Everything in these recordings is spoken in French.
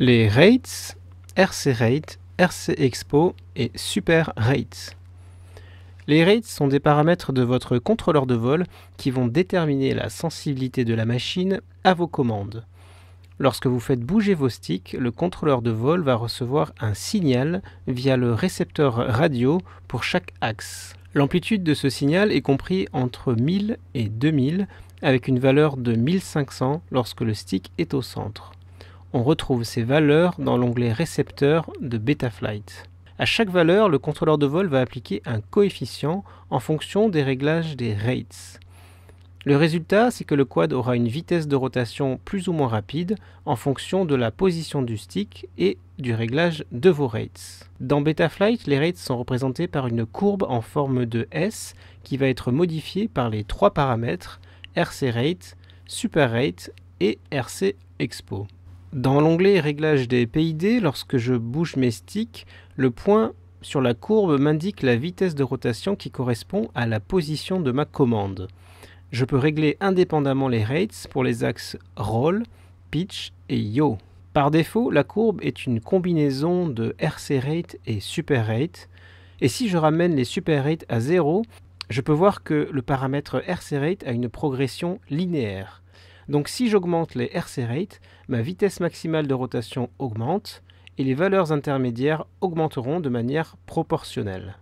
les rates, RC rate, RC expo et super rates. Les rates sont des paramètres de votre contrôleur de vol qui vont déterminer la sensibilité de la machine à vos commandes. Lorsque vous faites bouger vos sticks, le contrôleur de vol va recevoir un signal via le récepteur radio pour chaque axe. L'amplitude de ce signal est compris entre 1000 et 2000 avec une valeur de 1500 lorsque le stick est au centre on retrouve ces valeurs dans l'onglet récepteur de Betaflight. À chaque valeur, le contrôleur de vol va appliquer un coefficient en fonction des réglages des rates. Le résultat, c'est que le quad aura une vitesse de rotation plus ou moins rapide en fonction de la position du stick et du réglage de vos rates. Dans Betaflight, les rates sont représentés par une courbe en forme de S qui va être modifiée par les trois paramètres RC Rate, Super Rate et RC Expo. Dans l'onglet Réglage des PID, lorsque je bouge mes sticks, le point sur la courbe m'indique la vitesse de rotation qui correspond à la position de ma commande. Je peux régler indépendamment les rates pour les axes Roll, Pitch et Yo. Par défaut, la courbe est une combinaison de RC Rate et Super Rate. Et si je ramène les Super Rate à 0, je peux voir que le paramètre RC Rate a une progression linéaire. Donc si j'augmente les RC rate, ma vitesse maximale de rotation augmente et les valeurs intermédiaires augmenteront de manière proportionnelle.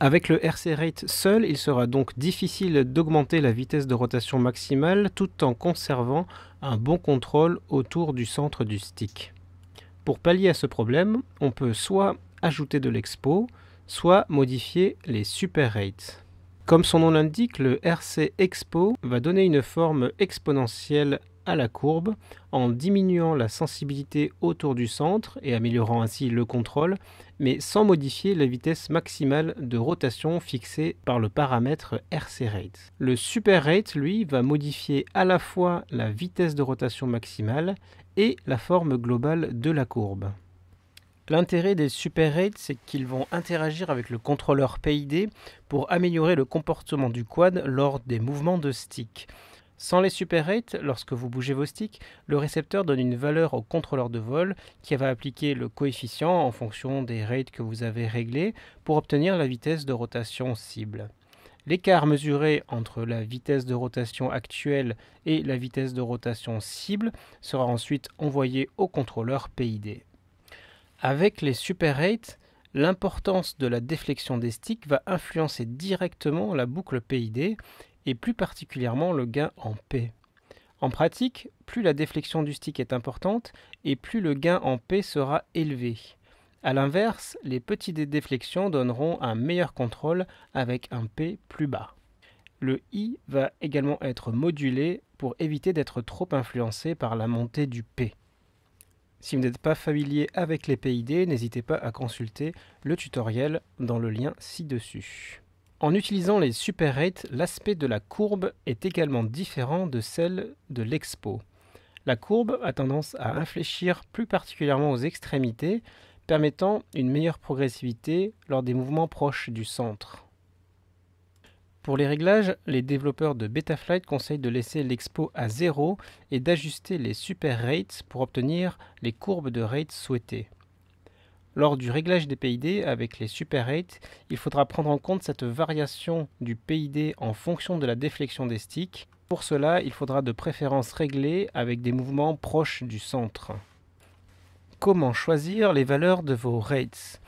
Avec le RC rate seul, il sera donc difficile d'augmenter la vitesse de rotation maximale tout en conservant un bon contrôle autour du centre du stick. Pour pallier à ce problème, on peut soit ajouter de l'expo, soit modifier les super rates. Comme son nom l'indique, le RC Expo va donner une forme exponentielle à la courbe en diminuant la sensibilité autour du centre et améliorant ainsi le contrôle, mais sans modifier la vitesse maximale de rotation fixée par le paramètre RC rate. Le super rate, lui, va modifier à la fois la vitesse de rotation maximale et la forme globale de la courbe. L'intérêt des super rates c'est qu'ils vont interagir avec le contrôleur PID pour améliorer le comportement du quad lors des mouvements de stick. Sans les super rates, lorsque vous bougez vos sticks, le récepteur donne une valeur au contrôleur de vol qui va appliquer le coefficient en fonction des rates que vous avez réglés pour obtenir la vitesse de rotation cible. L'écart mesuré entre la vitesse de rotation actuelle et la vitesse de rotation cible sera ensuite envoyé au contrôleur PID. Avec les super rates, l'importance de la déflexion des sticks va influencer directement la boucle PID et plus particulièrement le gain en P. En pratique, plus la déflexion du stick est importante et plus le gain en P sera élevé. A l'inverse, les petits déflexions donneront un meilleur contrôle avec un P plus bas. Le I va également être modulé pour éviter d'être trop influencé par la montée du P. Si vous n'êtes pas familier avec les PID, n'hésitez pas à consulter le tutoriel dans le lien ci-dessus. En utilisant les super rates, l'aspect de la courbe est également différent de celle de l'expo. La courbe a tendance à infléchir plus particulièrement aux extrémités, permettant une meilleure progressivité lors des mouvements proches du centre. Pour les réglages, les développeurs de Betaflight conseillent de laisser l'expo à zéro et d'ajuster les super rates pour obtenir les courbes de rates souhaitées. Lors du réglage des PID avec les super rates, il faudra prendre en compte cette variation du PID en fonction de la déflexion des sticks. Pour cela, il faudra de préférence régler avec des mouvements proches du centre. Comment choisir les valeurs de vos rates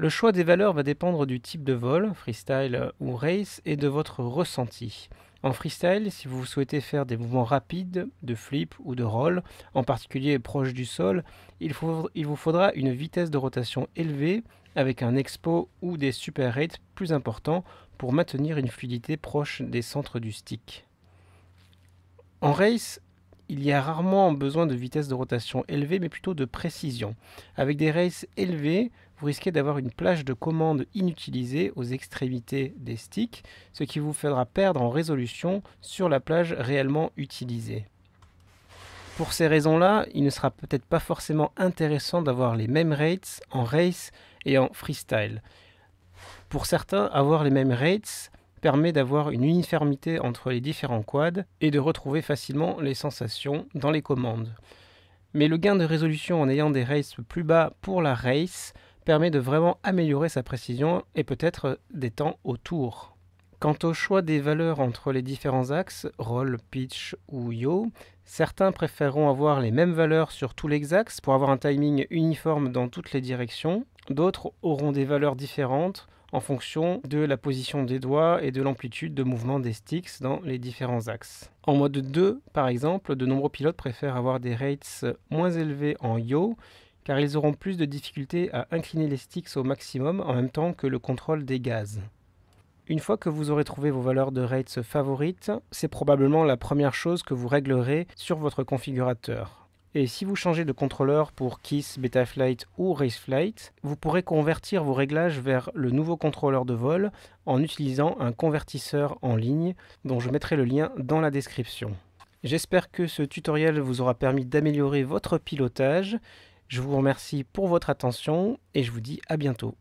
le choix des valeurs va dépendre du type de vol, freestyle ou race, et de votre ressenti. En freestyle, si vous souhaitez faire des mouvements rapides, de flip ou de roll, en particulier proche du sol, il, il vous faudra une vitesse de rotation élevée avec un expo ou des super rates plus importants pour maintenir une fluidité proche des centres du stick. En race, il y a rarement besoin de vitesse de rotation élevée, mais plutôt de précision. Avec des races élevées, vous risquez d'avoir une plage de commande inutilisée aux extrémités des sticks, ce qui vous fera perdre en résolution sur la plage réellement utilisée. Pour ces raisons-là, il ne sera peut-être pas forcément intéressant d'avoir les mêmes rates en race et en freestyle. Pour certains, avoir les mêmes rates permet d'avoir une uniformité entre les différents quads et de retrouver facilement les sensations dans les commandes. Mais le gain de résolution en ayant des races plus bas pour la race permet de vraiment améliorer sa précision et peut-être des temps autour. Quant au choix des valeurs entre les différents axes, roll, pitch ou yo, certains préféreront avoir les mêmes valeurs sur tous les axes pour avoir un timing uniforme dans toutes les directions, d'autres auront des valeurs différentes en fonction de la position des doigts et de l'amplitude de mouvement des sticks dans les différents axes. En mode 2, par exemple, de nombreux pilotes préfèrent avoir des rates moins élevés en yo, car ils auront plus de difficultés à incliner les sticks au maximum en même temps que le contrôle des gaz. Une fois que vous aurez trouvé vos valeurs de rates favorites, c'est probablement la première chose que vous réglerez sur votre configurateur. Et si vous changez de contrôleur pour KISS, Betaflight ou RaceFlight, vous pourrez convertir vos réglages vers le nouveau contrôleur de vol en utilisant un convertisseur en ligne dont je mettrai le lien dans la description. J'espère que ce tutoriel vous aura permis d'améliorer votre pilotage. Je vous remercie pour votre attention et je vous dis à bientôt.